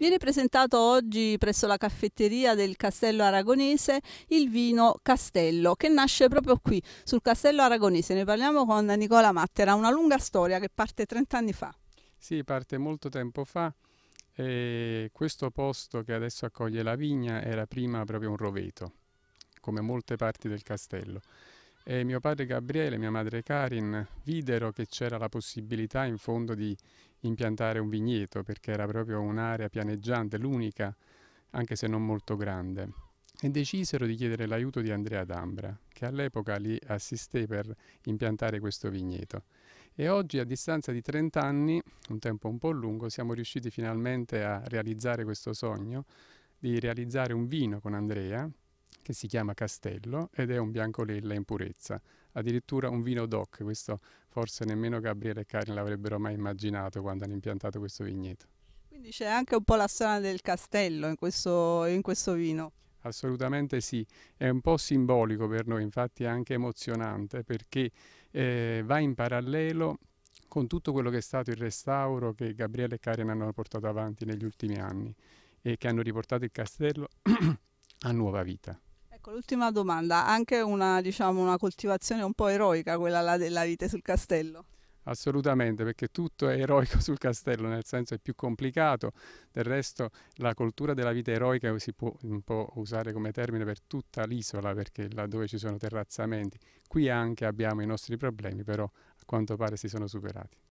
Viene presentato oggi presso la caffetteria del Castello Aragonese il vino Castello, che nasce proprio qui, sul Castello Aragonese. Ne parliamo con Nicola Mattera, una lunga storia che parte 30 anni fa. Sì, parte molto tempo fa. E questo posto che adesso accoglie la vigna era prima proprio un roveto, come molte parti del castello. E mio padre Gabriele e mia madre Karin videro che c'era la possibilità in fondo di impiantare un vigneto perché era proprio un'area pianeggiante, l'unica, anche se non molto grande, e decisero di chiedere l'aiuto di Andrea D'Ambra, che all'epoca li assisté per impiantare questo vigneto. E oggi, a distanza di 30 anni, un tempo un po' lungo, siamo riusciti finalmente a realizzare questo sogno di realizzare un vino con Andrea che si chiama Castello ed è un biancolella in purezza, addirittura un vino DOC, questo forse nemmeno Gabriele e Karin l'avrebbero mai immaginato quando hanno impiantato questo vigneto. Quindi c'è anche un po' la storia del castello in questo, in questo vino. Assolutamente sì, è un po' simbolico per noi, infatti è anche emozionante perché eh, va in parallelo con tutto quello che è stato il restauro che Gabriele e Karen hanno portato avanti negli ultimi anni e che hanno riportato il castello a nuova vita. Ecco, l'ultima domanda, anche una, diciamo, una coltivazione un po' eroica quella della vite sul castello. Assolutamente, perché tutto è eroico sul castello, nel senso è più complicato. Del resto la cultura della vita eroica si può un po' usare come termine per tutta l'isola, perché là dove ci sono terrazzamenti. Qui anche abbiamo i nostri problemi, però a quanto pare si sono superati.